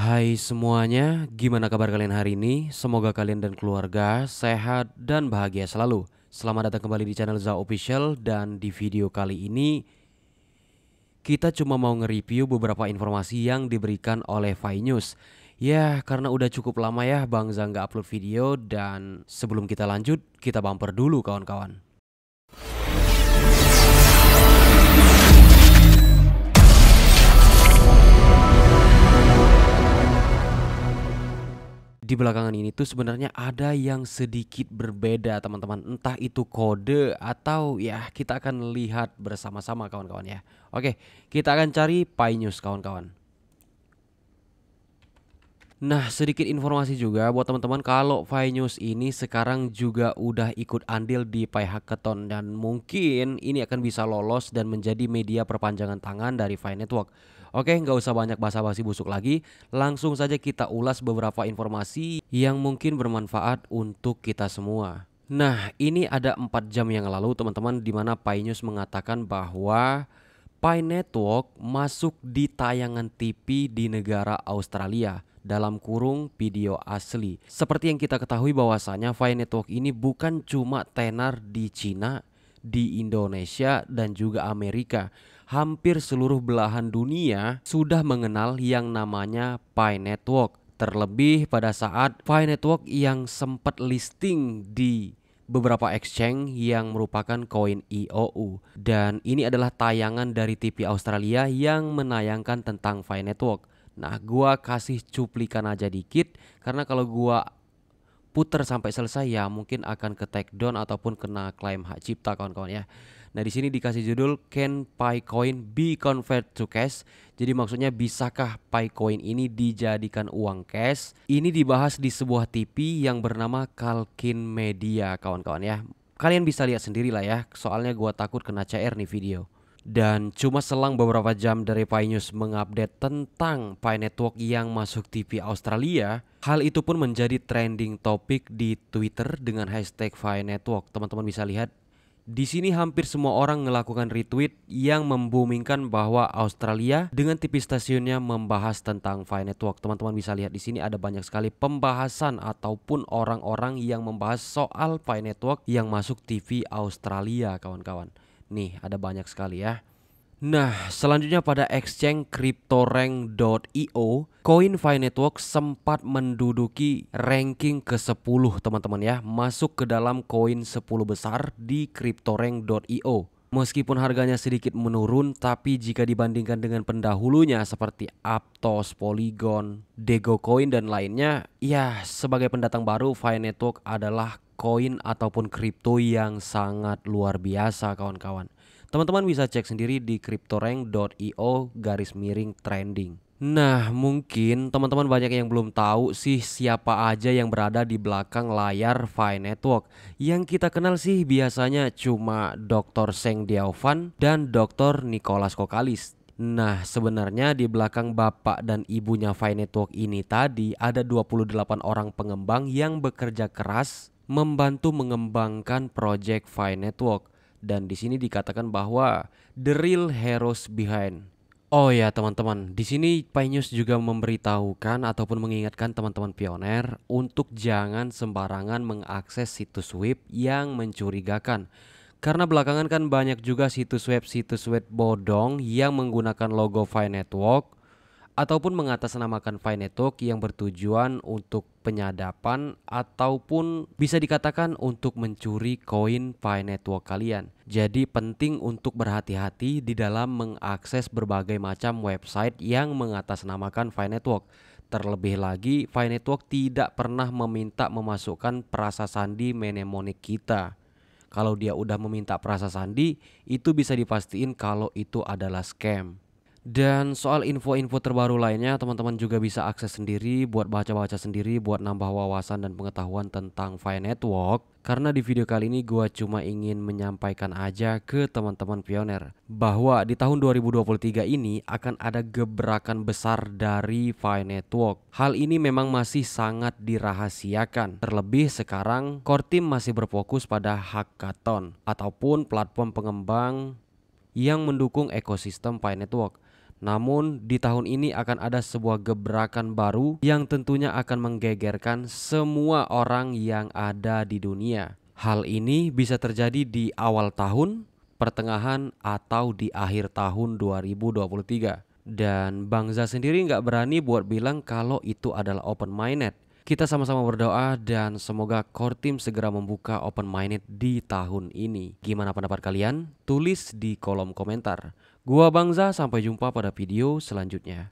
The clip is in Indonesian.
Hai semuanya, gimana kabar kalian hari ini? Semoga kalian dan keluarga sehat dan bahagia selalu. Selamat datang kembali di channel Zao Official dan di video kali ini kita cuma mau nge-review beberapa informasi yang diberikan oleh Fai News. Ya, karena udah cukup lama ya Bang Zang nggak upload video dan sebelum kita lanjut, kita bumper dulu kawan-kawan. di belakangan ini tuh sebenarnya ada yang sedikit berbeda teman-teman entah itu kode atau ya kita akan lihat bersama-sama kawan-kawan ya oke kita akan cari Pi News kawan-kawan Nah sedikit informasi juga buat teman-teman kalau Pi News ini sekarang juga udah ikut andil di Pi Hackathon dan mungkin ini akan bisa lolos dan menjadi media perpanjangan tangan dari Pi Network Oke, nggak usah banyak basa-basi busuk lagi. Langsung saja kita ulas beberapa informasi yang mungkin bermanfaat untuk kita semua. Nah, ini ada empat jam yang lalu teman-teman di mana Pai News mengatakan bahwa Pi Network masuk di tayangan TV di negara Australia dalam kurung video asli. Seperti yang kita ketahui bahwasanya Pi Network ini bukan cuma tenar di Cina di Indonesia dan juga Amerika. Hampir seluruh belahan dunia sudah mengenal yang namanya Pi Network. Terlebih pada saat Pi Network yang sempat listing di beberapa exchange yang merupakan koin IOU. Dan ini adalah tayangan dari TV Australia yang menayangkan tentang Pi Network. Nah, gua kasih cuplikan aja dikit karena kalau gua puter sampai selesai ya mungkin akan ke take down ataupun kena klaim hak cipta kawan-kawan ya. Nah di sini dikasih judul Can PyCoin be convert to cash? Jadi maksudnya bisakah PyCoin ini dijadikan uang cash? Ini dibahas di sebuah TV yang bernama Kalkin Media kawan-kawan ya. Kalian bisa lihat sendiri lah ya, soalnya gua takut kena CR nih video. Dan cuma selang beberapa jam dari Pi News mengupdate tentang Pi Network yang masuk TV Australia, hal itu pun menjadi trending topik di Twitter dengan hashtag Pi Network. Teman-teman bisa lihat di sini hampir semua orang melakukan retweet yang membumingkan bahwa Australia dengan TV stasiunnya membahas tentang Pi Network. Teman-teman bisa lihat di sini ada banyak sekali pembahasan ataupun orang-orang yang membahas soal Pi Network yang masuk TV Australia, kawan-kawan. Nih, ada banyak sekali ya. Nah, selanjutnya pada exchange cryptorank.io, CoinFi Network sempat menduduki ranking ke-10 teman-teman ya, masuk ke dalam koin 10 besar di cryptorank.io. Meskipun harganya sedikit menurun, tapi jika dibandingkan dengan pendahulunya seperti Aptos, Polygon, Dogecoin, dan lainnya, ya sebagai pendatang baru Fi Network adalah koin ataupun kripto yang sangat luar biasa kawan-kawan. Teman-teman bisa cek sendiri di cryptorank.io garis miring trending. Nah, mungkin teman-teman banyak yang belum tahu sih siapa aja yang berada di belakang layar Fi Network. Yang kita kenal sih biasanya cuma Dr. Seng Diaofan dan Dr. Nicholas Kokalis. Nah, sebenarnya di belakang bapak dan ibunya Fi Network ini tadi ada 28 orang pengembang yang bekerja keras membantu mengembangkan project Fi Network. Dan di sini dikatakan bahwa the real heroes behind Oh ya teman-teman, di sini Painews juga memberitahukan ataupun mengingatkan teman-teman pioner untuk jangan sembarangan mengakses situs web yang mencurigakan. Karena belakangan kan banyak juga situs web-situs web bodong yang menggunakan logo Fine Network ataupun mengatasnamakan Finetok network yang bertujuan untuk penyadapan ataupun bisa dikatakan untuk mencuri koin Finetok Network kalian. Jadi penting untuk berhati-hati di dalam mengakses berbagai macam website yang mengatasnamakan Finetok. Network. Terlebih lagi, Finetok Network tidak pernah meminta memasukkan perasa sandi mnemonik kita. Kalau dia udah meminta perasa sandi, itu bisa dipastiin kalau itu adalah scam. Dan soal info-info terbaru lainnya, teman-teman juga bisa akses sendiri, buat baca-baca sendiri, buat nambah wawasan dan pengetahuan tentang Fi Network. Karena di video kali ini gue cuma ingin menyampaikan aja ke teman-teman pioner bahwa di tahun 2023 ini akan ada gebrakan besar dari Fi Network. Hal ini memang masih sangat dirahasiakan. Terlebih sekarang core team masih berfokus pada hackathon ataupun platform pengembang yang mendukung ekosistem Fi Network. Namun, di tahun ini akan ada sebuah gebrakan baru yang tentunya akan menggegerkan semua orang yang ada di dunia. Hal ini bisa terjadi di awal tahun, pertengahan, atau di akhir tahun 2023. Dan bangsa sendiri nggak berani buat bilang kalau itu adalah open-minded. Kita sama-sama berdoa dan semoga core team segera membuka open-minded di tahun ini. Gimana pendapat kalian? Tulis di kolom komentar. Gua Bangza sampai jumpa pada video selanjutnya.